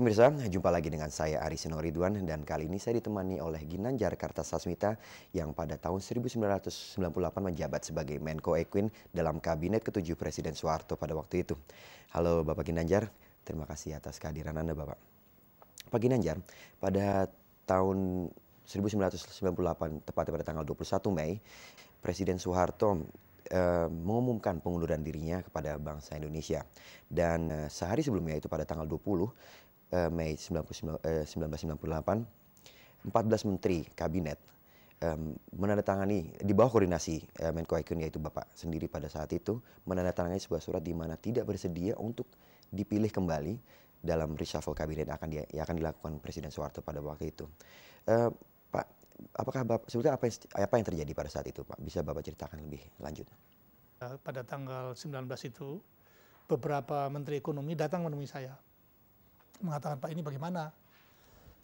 Pemirsa, jumpa lagi dengan saya Ari Ridwan dan kali ini saya ditemani oleh Ginanjar Kartasasmita yang pada tahun 1998 menjabat sebagai Menko Equin dalam kabinet ketujuh Presiden Soeharto pada waktu itu. Halo Bapak Ginanjar, terima kasih atas kehadiran Anda Bapak. Pak Ginanjar, pada tahun 1998 tepatnya pada tanggal 21 Mei, Presiden Soeharto eh, mengumumkan pengunduran dirinya kepada bangsa Indonesia. Dan eh, sehari sebelumnya itu pada tanggal 20, eh, Mei 1998, 14 eh, menteri kabinet eh, menandatangani di bawah koordinasi eh, Menko Ekun yaitu Bapak sendiri pada saat itu menandatangani sebuah surat di mana tidak bersedia untuk dipilih kembali dalam reshuffle kabinet akan dia, yang akan dilakukan Presiden Soeharto pada waktu itu. Eh, Pak, apakah Bapak sebetulnya apa yang, apa yang terjadi pada saat itu Pak? Bisa Bapak ceritakan lebih lanjut? Eh, pada tanggal 19 itu beberapa menteri ekonomi datang menemui saya mengatakan Pak ini bagaimana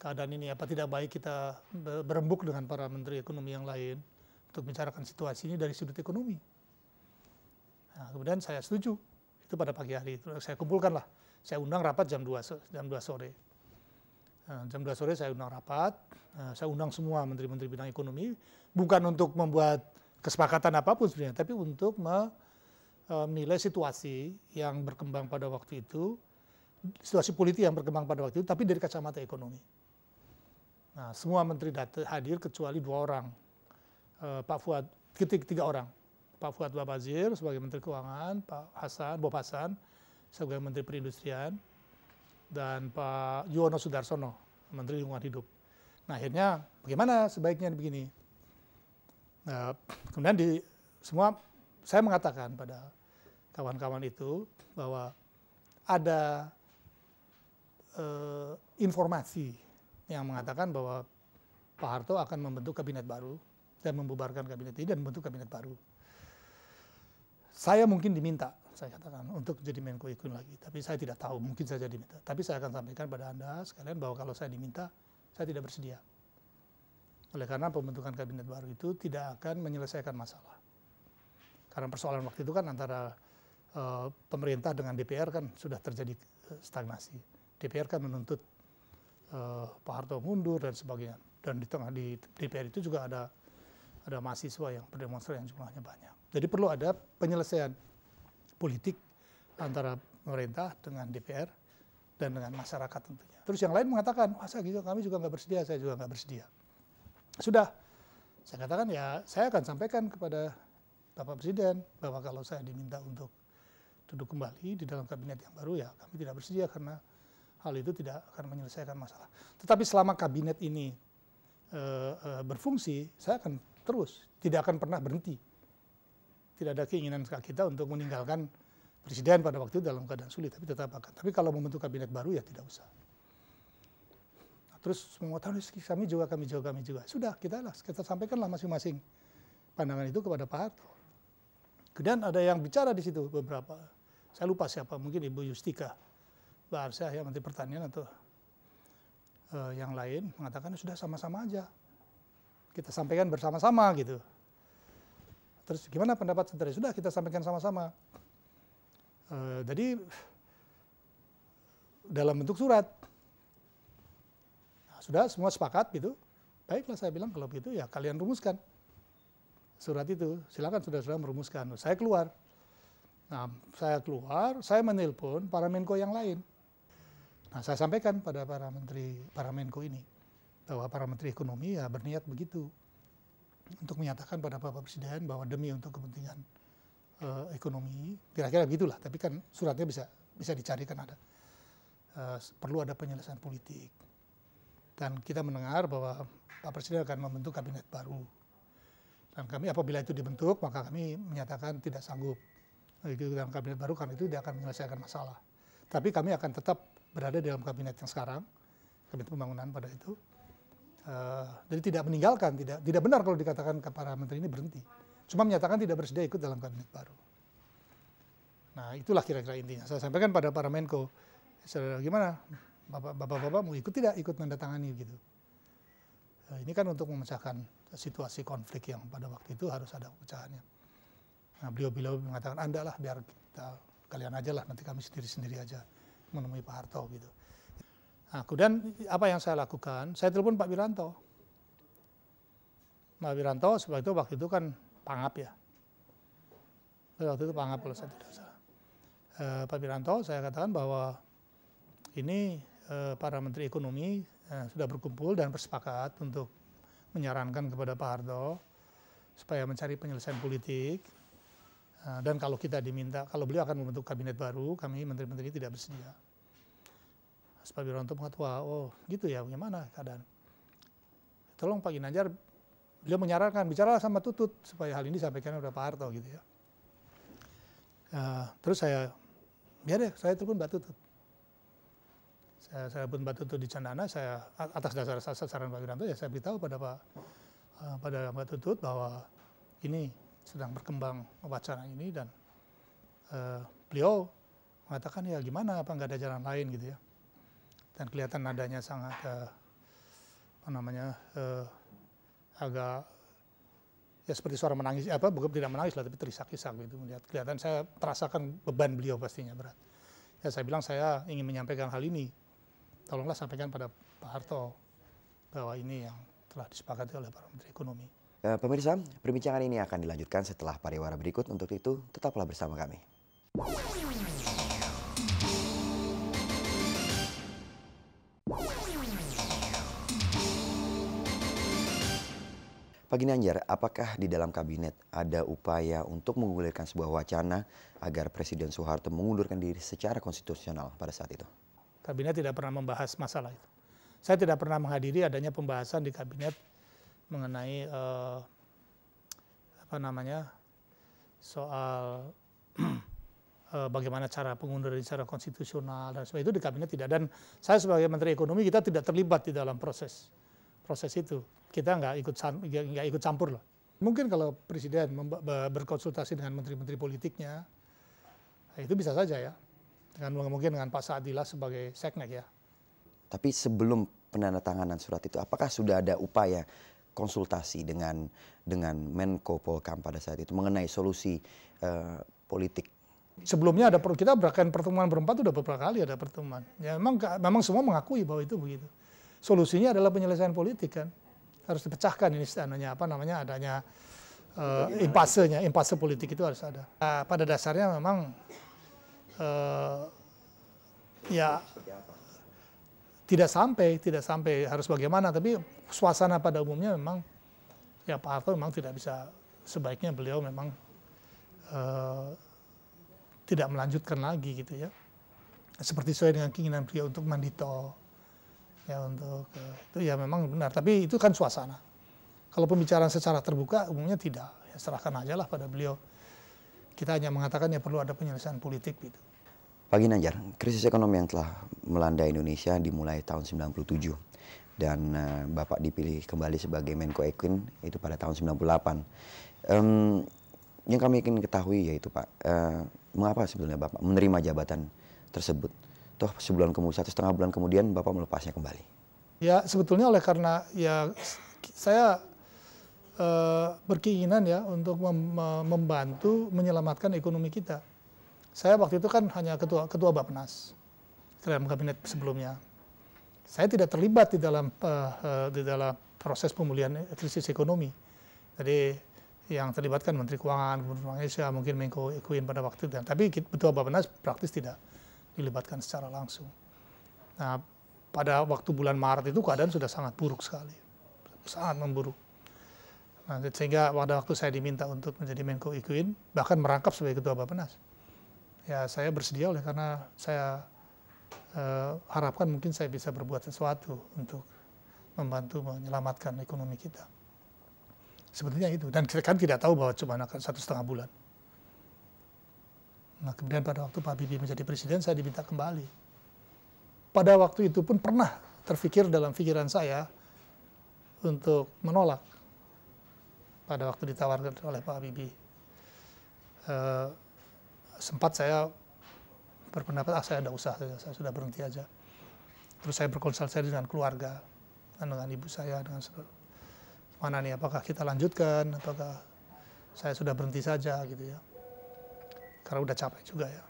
keadaan ini apa tidak baik kita berembuk dengan para menteri ekonomi yang lain untuk bicarakan situasi ini dari sudut ekonomi. Nah, kemudian saya setuju itu pada pagi hari itu saya kumpulkanlah saya undang rapat jam 2 jam 2 sore. Nah, jam 2 sore saya undang rapat, nah, saya undang semua menteri-menteri bidang ekonomi bukan untuk membuat kesepakatan apapun sebenarnya tapi untuk eh, menilai situasi yang berkembang pada waktu itu situasi politik yang berkembang pada waktu itu, tapi dari kacamata ekonomi. Nah, semua menteri datang hadir kecuali dua orang. e, Pak Fuad, ketiga tiga orang. Pak Fuad Babazir sebagai Menteri Keuangan, Pak Hasan, Bob Hasan sebagai Menteri Perindustrian, dan Pak Yono Sudarsono, Menteri Lingkungan Hidup. Nah, akhirnya bagaimana sebaiknya begini? Nah, kemudian di semua saya mengatakan pada kawan-kawan itu bahwa ada Eh, informasi yang mengatakan bahwa Pak Harto akan membentuk kabinet baru dan membubarkan kabinet ini dan membentuk kabinet baru. Saya mungkin diminta, saya katakan, untuk jadi Menko Ikun lagi. Tapi saya tidak tahu, mungkin saja diminta. Tapi saya akan sampaikan pada Anda sekalian bahwa kalau saya diminta, saya tidak bersedia. Oleh karena pembentukan kabinet baru itu tidak akan menyelesaikan masalah. Karena persoalan waktu itu kan antara uh, pemerintah dengan DPR kan sudah terjadi eh, stagnasi. DPR kan menuntut uh, Pak Harto mundur dan sebagainya. Dan di tengah di DPR itu juga ada ada mahasiswa yang berdemonstrasi yang jumlahnya banyak. Jadi perlu ada penyelesaian politik antara pemerintah dengan DPR dan dengan masyarakat tentunya. Terus yang lain mengatakan, masa gitu kami juga nggak bersedia, saya juga nggak bersedia. Sudah, saya katakan ya saya akan sampaikan kepada Bapak Presiden bahwa kalau saya diminta untuk duduk kembali di dalam kabinet yang baru ya kami tidak bersedia karena hal itu tidak akan menyelesaikan masalah. Tetapi selama kabinet ini e, e, berfungsi, saya akan terus, tidak akan pernah berhenti. Tidak ada keinginan kita untuk meninggalkan presiden pada waktu itu dalam keadaan sulit, tapi tetap akan. Tapi kalau membentuk kabinet baru ya tidak usah. Nah, terus semua tahun kami juga, kami juga, kami juga. Sudah, kita lah, kita sampaikanlah masing-masing pandangan itu kepada Pak Harto. Kemudian ada yang bicara di situ beberapa. Saya lupa siapa, mungkin Ibu Yustika Pak Arsyah ya Menteri Pertanian atau uh, yang lain mengatakan ya sudah sama-sama aja. Kita sampaikan bersama-sama gitu. Terus gimana pendapat sendiri? Ya sudah kita sampaikan sama-sama. E, jadi dalam bentuk surat. Ya sudah semua sepakat gitu. Baiklah saya bilang kalau begitu ya kalian rumuskan surat itu. Silakan sudah sudah merumuskan. Saya keluar. Nah, saya keluar, saya menelpon para Menko yang lain. Nah, saya sampaikan pada para menteri, para Menko ini bahwa para menteri ekonomi ya berniat begitu untuk menyatakan pada Bapak Presiden bahwa demi untuk kepentingan uh, ekonomi, kira-kira begitulah. Tapi kan suratnya bisa bisa kan ada. Uh, perlu ada penyelesaian politik. Dan kita mendengar bahwa Pak Presiden akan membentuk kabinet baru. Dan kami apabila itu dibentuk, maka kami menyatakan tidak sanggup eh, ikut dalam kabinet baru karena itu dia akan menyelesaikan masalah. Tapi kami akan tetap berada dalam kabinet yang sekarang, kabinet pembangunan pada itu. Uh, jadi tidak meninggalkan, tidak tidak benar kalau dikatakan para menteri ini berhenti. Cuma menyatakan tidak bersedia ikut dalam kabinet baru. Nah itulah kira-kira intinya. Saya sampaikan pada para Menko, saudara gimana, bapak-bapak mau ikut tidak ikut mendatangani gitu. Uh, ini kan untuk memecahkan situasi konflik yang pada waktu itu harus ada pecahannya. Nah beliau-beliau mengatakan andalah biar kita kalian aja lah nanti kami sendiri-sendiri aja menemui Pak Harto gitu. Nah, kemudian apa yang saya lakukan? Saya telepon Pak Wiranto. Pak Wiranto sebab itu waktu itu kan pangap ya. Waktu itu pangap kalau saya tidak salah. E, Pak Wiranto saya katakan bahwa ini e, para menteri ekonomi e, sudah berkumpul dan bersepakat untuk menyarankan kepada Pak Harto supaya mencari penyelesaian politik Eh, dan kalau kita diminta, kalau beliau akan membentuk kabinet baru, kami menteri-menteri tidak bersedia. Pak Wiranto mengatakan, oh gitu ya, bagaimana keadaan? Tolong Pak Ginanjar, beliau menyarankan, bicaralah sama Tutut supaya hal ini disampaikan kepada Pak Harto gitu ya. Uh, terus saya, biar ya deh, saya telepon Mbak Tutut. Saya, saya pun Mbak Tutut di Candana, saya atas dasar saran Pak Wiranto ya saya beritahu pada Pak uh, pada Mbak Tutut bahwa ini sedang berkembang wacana ini dan uh, beliau mengatakan ya gimana apa nggak ada jalan lain gitu ya dan kelihatan nadanya sangat uh, apa namanya uh, agak ya seperti suara menangis apa bukan tidak menangis lah tapi terisak-isak gitu melihat kelihatan saya merasakan beban beliau pastinya berat ya saya bilang saya ingin menyampaikan hal ini tolonglah sampaikan pada Pak Harto bahwa ini yang telah disepakati oleh para Menteri Ekonomi Eh, pemirsa, perbincangan ini akan dilanjutkan setelah pariwara berikut. Untuk itu, tetaplah bersama kami. Pak Nanjar, apakah di dalam kabinet ada upaya untuk menggulirkan sebuah wacana agar Presiden Soeharto mengundurkan diri secara konstitusional pada saat itu? Kabinet tidak pernah membahas masalah itu. Saya tidak pernah menghadiri adanya pembahasan di kabinet mengenai uh, apa namanya soal eh, bagaimana cara pengunduran secara konstitusional dan sebagainya itu di kabinet tidak dan saya sebagai menteri ekonomi kita tidak terlibat di dalam proses proses itu kita nggak ikut nggak ikut campur loh mungkin kalau presiden berkonsultasi dengan menteri-menteri politiknya itu bisa saja ya dengan mungkin dengan Pak Sadila sebagai seknek ya tapi sebelum penandatanganan surat itu apakah sudah ada upaya konsultasi dengan dengan Menko Polkam pada saat itu mengenai solusi uh, politik. Sebelumnya ada kita berakan pertemuan berempat sudah beberapa kali ada pertemuan. Ya memang memang semua mengakui bahwa itu begitu. Solusinya adalah penyelesaian politik kan. Harus dipecahkan ini istananya apa namanya adanya uh, impasenya, impase politik itu harus ada. Nah, pada dasarnya memang uh, ya tidak sampai, tidak sampai harus bagaimana, tapi suasana pada umumnya memang ya Pak Harto memang tidak bisa sebaiknya beliau memang uh, tidak melanjutkan lagi gitu ya seperti sesuai dengan keinginan beliau untuk mandito ya untuk uh, itu ya memang benar tapi itu kan suasana kalau pembicaraan secara terbuka umumnya tidak ya serahkan aja lah pada beliau kita hanya mengatakan ya perlu ada penyelesaian politik gitu Pagi Najar, krisis ekonomi yang telah melanda Indonesia dimulai tahun 97 dan uh, Bapak dipilih kembali sebagai Menko Ekin itu pada tahun 98. Um, yang kami ingin ketahui yaitu Pak, uh, mengapa sebetulnya Bapak menerima jabatan tersebut? Toh sebulan kemudian, satu setengah bulan kemudian Bapak melepasnya kembali. Ya sebetulnya oleh karena ya saya uh, berkeinginan ya untuk mem membantu menyelamatkan ekonomi kita saya waktu itu kan hanya ketua ketua Bapenas dalam kabinet sebelumnya. Saya tidak terlibat di dalam uh, uh, di dalam proses pemulihan eh, krisis ekonomi. Jadi yang terlibat kan Menteri Keuangan, Gubernur Indonesia, mungkin Menko Ekuin pada waktu itu. Tapi Ketua Bapenas praktis tidak dilibatkan secara langsung. Nah, pada waktu bulan Maret itu keadaan sudah sangat buruk sekali. Sangat memburuk. Nah, sehingga pada waktu saya diminta untuk menjadi Menko Ekuin, bahkan merangkap sebagai Ketua Bappenas ya saya bersedia oleh karena saya uh, harapkan mungkin saya bisa berbuat sesuatu untuk membantu menyelamatkan ekonomi kita. Sebetulnya itu. Dan kita kan tidak tahu bahwa cuma satu setengah bulan. Nah kemudian pada waktu Pak Bibi menjadi presiden saya diminta kembali. Pada waktu itu pun pernah terfikir dalam pikiran saya untuk menolak pada waktu ditawarkan oleh Pak Bibi Uh, eh, sempat saya berpendapat ah saya ada usaha saya sudah berhenti aja terus saya berkonsultasi dengan keluarga dengan ibu saya dengan mana nih apakah kita lanjutkan apakah saya sudah berhenti saja gitu ya karena udah capek juga ya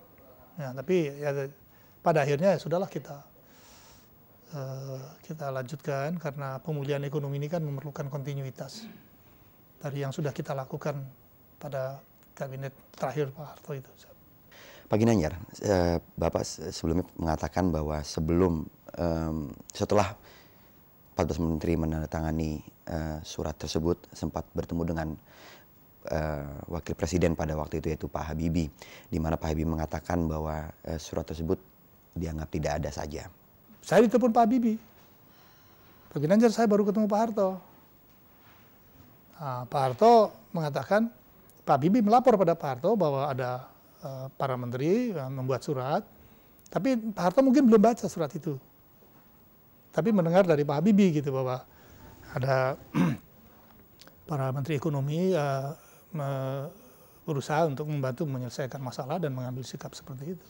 ya tapi ya pada akhirnya ya sudahlah kita uh, kita lanjutkan karena pemulihan ekonomi ini kan memerlukan kontinuitas dari yang sudah kita lakukan pada kabinet terakhir Pak Harto itu Pak Ginanjar, eh, Bapak sebelumnya mengatakan bahwa sebelum eh, setelah 14 menteri menandatangani eh, surat tersebut sempat bertemu dengan eh, wakil presiden pada waktu itu yaitu Pak Habibie, di mana Pak Habibie mengatakan bahwa surat tersebut dianggap tidak ada saja. Saya ditelepon Pak Habibie. Pak Ginanjar saya baru ketemu Pak Harto. Nah, Pak Harto mengatakan Pak Habibie melapor pada Pak Harto bahwa ada Eh, para menteri eh, membuat surat, tapi Pak Harto mungkin belum baca surat itu. Tapi mendengar dari Pak Habibie gitu bahwa ada para menteri ekonomi eh, berusaha untuk membantu menyelesaikan masalah dan mengambil sikap seperti itu.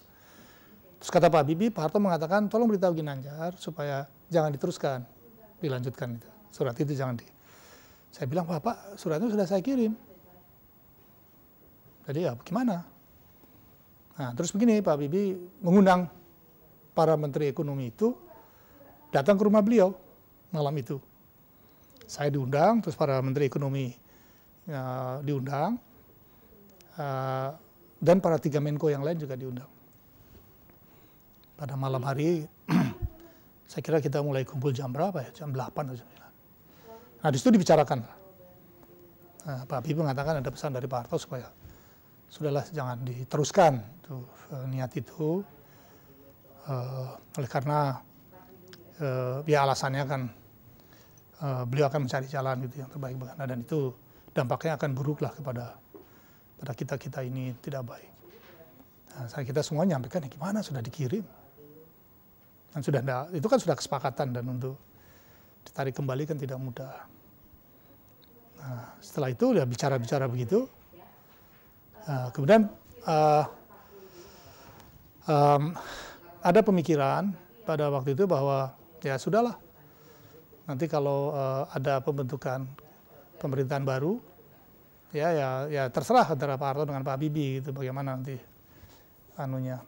Terus kata Pak Habibie, Pak Harto mengatakan tolong beritahu Ginanjar supaya jangan diteruskan, dilanjutkan itu. Surat itu jangan di. Saya bilang, Pak, surat itu sudah saya kirim. Jadi ya gimana? Nah, terus begini Pak Bibi mengundang para menteri ekonomi itu datang ke rumah beliau malam itu. Saya diundang, terus para menteri ekonomi uh, diundang, uh, dan para tiga Menko yang lain juga diundang. Pada malam hari, saya kira kita mulai kumpul jam berapa ya? Jam 8 atau jam 9. Nah, disitu dibicarakan. Nah, Pak Bibi mengatakan ada pesan dari Pak Harto supaya sudahlah jangan diteruskan tuh, eh, niat itu uh, oleh karena uh, ya alasannya kan uh, beliau akan mencari jalan gitu yang terbaik bagi anda dan itu dampaknya akan buruklah kepada pada kita kita ini tidak baik. Nah, saya kita semua nyampaikan ya gimana sudah dikirim dan sudah enggak, itu kan sudah kesepakatan dan untuk ditarik kembali kan tidak mudah. Nah, setelah itu ya bicara-bicara begitu Eh, kemudian uh, um, ada pemikiran pada waktu itu bahwa ya sudahlah nanti kalau uh, ada pembentukan pemerintahan baru ya ya ya terserah antara Pak Harto dengan Pak Bibi gitu bagaimana nanti anunya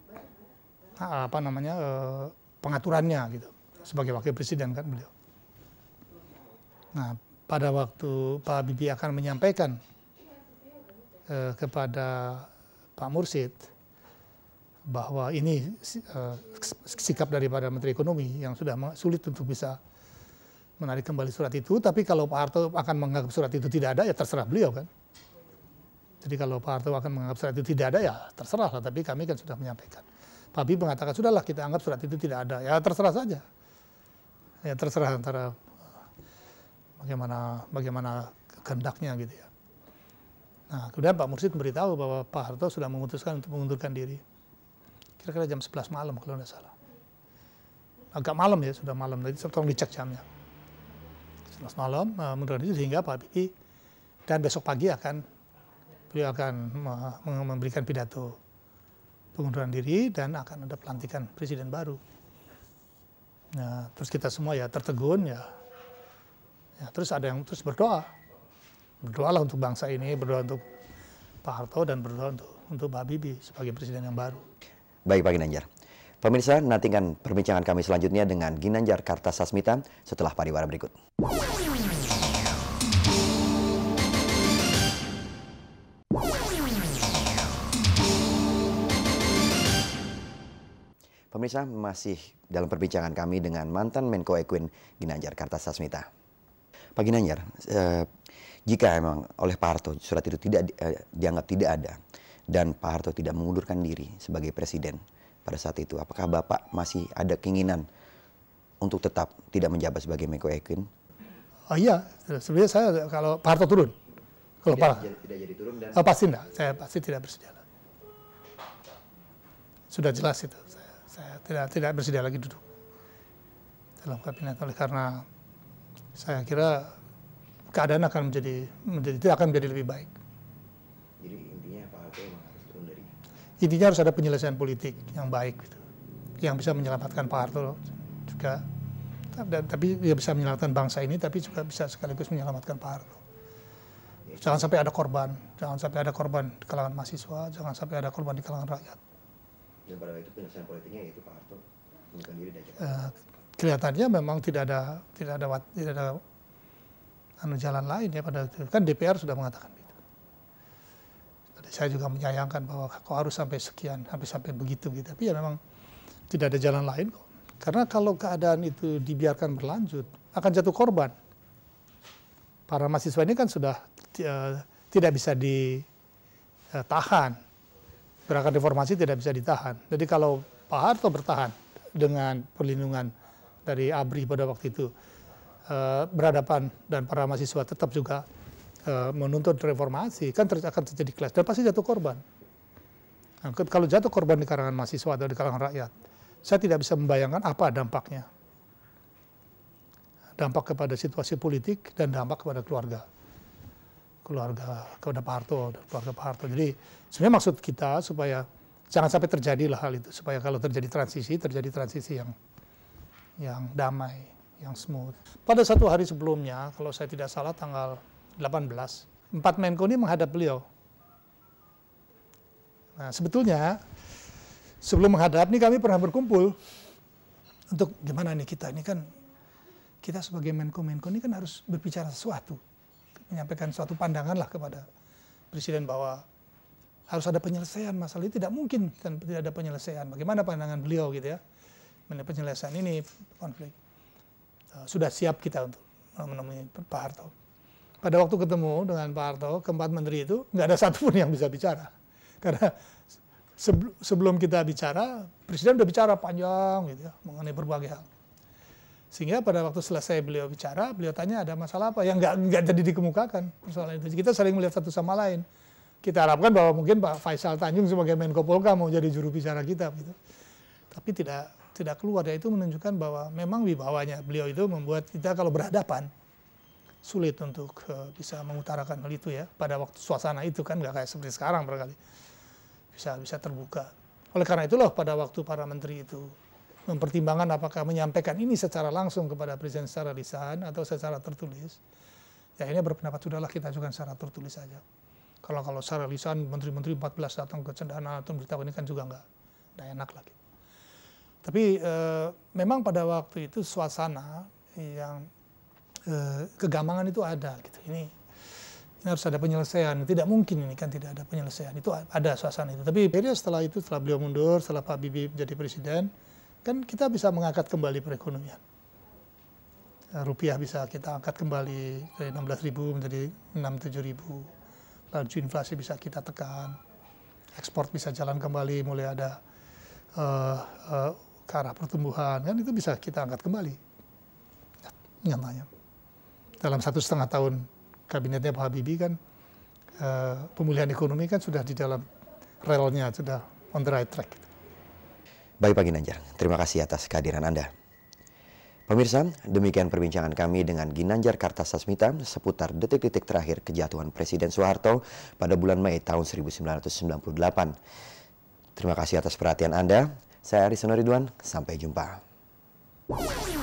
apa namanya uh, pengaturannya gitu sebagai wakil presiden kan beliau. Nah, pada waktu Pak Bibi akan menyampaikan eh, kepada Pak Mursid bahwa ini eh, sikap daripada Menteri Ekonomi yang sudah sulit untuk bisa menarik kembali surat itu. Tapi kalau Pak Harto akan menganggap surat itu tidak ada, ya terserah beliau kan. Jadi kalau Pak Harto akan menganggap surat itu tidak ada, ya terserah lah. Tapi kami kan sudah menyampaikan. Pak Bi mengatakan, sudahlah kita anggap surat itu tidak ada. Ya terserah saja. Ya terserah antara bagaimana bagaimana kehendaknya gitu ya. Nah, kemudian Pak Mursid memberitahu bahwa Pak Harto sudah memutuskan untuk mengundurkan diri. Kira-kira jam 11 malam kalau tidak salah. Agak malam ya, sudah malam. Jadi tolong dicek jamnya. 11 malam uh, mengundurkan diri sehingga Pak Pipi dan besok pagi akan beliau akan memberikan pidato pengunduran diri dan akan ada pelantikan presiden baru. Nah, terus kita semua ya tertegun ya. ya terus ada yang terus berdoa berdoalah untuk bangsa ini, berdoa untuk Pak Harto dan berdoa untuk untuk Pak bibi sebagai presiden yang baru. Baik Pak Ginanjar. Pemirsa, nantikan perbincangan kami selanjutnya dengan Ginanjar Kartasasmita setelah pariwara berikut. Pemirsa, masih dalam perbincangan kami dengan mantan Menko ekwin Ginanjar Kartasasmita. Pak Ginanjar, eh, jika memang oleh Pak Harto surat itu tidak eh, dianggap tidak ada dan Pak Harto tidak mengundurkan diri sebagai presiden pada saat itu, apakah Bapak masih ada keinginan untuk tetap tidak menjabat sebagai Menko Ekin? Oh iya, sebenarnya saya kalau Pak Harto turun, kalau tidak, Pak, tidak jadi turun dan oh, pasti tidak, saya pasti tidak bersedia lagi. Sudah jelas itu, saya, saya tidak tidak bersedia lagi duduk dalam kabinet oleh karena saya kira keadaan akan menjadi menjadi tidak akan menjadi lebih baik. Jadi intinya Pak Harto harus turun dari intinya harus ada penyelesaian politik yang baik gitu. yang bisa menyelamatkan Pak Harto juga dan, tapi dia bisa menyelamatkan bangsa ini tapi juga bisa sekaligus menyelamatkan Pak Harto ya, jangan sampai ada korban jangan sampai ada korban di kalangan mahasiswa jangan sampai ada korban di kalangan rakyat dan pada itu penyelesaian politiknya yaitu Pak Harto bukan diri dan uh, kelihatannya memang tidak ada tidak ada tidak ada anu jalan lain ya pada waktu itu. Kan DPR sudah mengatakan itu. begitu. Saya juga menyayangkan bahwa kok harus sampai sekian, sampai sampai begitu gitu. Tapi ya memang tidak ada jalan lain kok. Karena kalau keadaan itu dibiarkan berlanjut, akan jatuh korban. Para mahasiswa ini kan sudah uh, tidak bisa ditahan. Eh, Gerakan reformasi tidak bisa ditahan. Jadi kalau Pak Harto bertahan dengan perlindungan dari ABRI pada waktu itu, Eh, berhadapan dan para mahasiswa tetap juga eh, menuntut reformasi, kan ter akan terjadi kelas dan pasti jatuh korban. Nah, kalau jatuh korban di kalangan mahasiswa atau di kalangan rakyat, saya tidak bisa membayangkan apa dampaknya. Dampak kepada situasi politik dan dampak kepada keluarga keluarga kepada Pak Harto keluarga Pak Harto. Jadi sebenarnya maksud kita supaya jangan sampai terjadilah hal itu supaya kalau terjadi transisi terjadi transisi yang yang damai yang smooth. Pada satu hari sebelumnya, kalau saya tidak salah tanggal 18, empat Menko ini menghadap beliau. Nah, sebetulnya sebelum menghadap ini kami pernah berkumpul untuk gimana nih kita ini kan kita sebagai Menko-Menko ini kan harus berbicara sesuatu, menyampaikan suatu pandangan lah kepada Presiden bahwa harus ada penyelesaian masalah ini tidak mungkin kan, tidak ada penyelesaian. Bagaimana pandangan beliau gitu ya? Mengenai penyelesaian ini konflik. Eh, sudah siap kita untuk menemui Pak Harto. Pada waktu ketemu dengan Pak Harto, keempat menteri itu nggak ada satupun yang bisa bicara. Karena sebelum kita bicara, Presiden udah bicara panjang gitu ya, mengenai berbagai hal. Sehingga pada waktu selesai beliau bicara, beliau tanya ada masalah apa yang nggak nggak jadi dikemukakan persoalan itu. Kita sering melihat satu sama lain. Kita harapkan bahwa mungkin Pak Faisal Tanjung sebagai Menko Polka mau jadi juru bicara kita gitu. Tapi tidak tidak keluar dan itu menunjukkan bahwa memang wibawanya beliau itu membuat kita kalau berhadapan sulit untuk uh, bisa mengutarakan hal itu ya pada waktu suasana itu kan nggak kayak seperti sekarang barangkali bisa bisa terbuka oleh karena itulah pada waktu para menteri itu mempertimbangkan apakah menyampaikan ini secara langsung kepada presiden secara lisan atau secara tertulis ya ini berpendapat sudahlah kita ajukan secara tertulis saja kalau kalau secara lisan menteri-menteri 14 datang ke cendana atau beritahu ini kan juga nggak enak lagi tapi e, memang pada waktu itu suasana yang e, kegamangan itu ada gitu. Ini ini harus ada penyelesaian. Tidak mungkin ini kan tidak ada penyelesaian. Itu ada suasana itu. Tapi akhirnya setelah itu setelah beliau mundur, setelah Pak Bibi jadi presiden, kan kita bisa mengangkat kembali perekonomian. Eh, rupiah bisa kita angkat kembali dari 16.000 menjadi 67.000. Laju inflasi bisa kita tekan. Ekspor bisa jalan kembali mulai ada uh, ke arah pertumbuhan kan itu bisa kita angkat kembali ya, nyatanya dalam satu setengah tahun kabinetnya Pak Habibie kan eh, pemulihan ekonomi kan sudah di dalam relnya sudah on the right track. Baik Pak Ginanjar, terima kasih atas kehadiran Anda. Pemirsa, demikian perbincangan kami dengan Ginanjar Kartasasmita seputar detik-detik terakhir kejatuhan Presiden Soeharto pada bulan Mei tahun 1998. Terima kasih atas perhatian Anda. Saya Arisono Ridwan, sampai jumpa.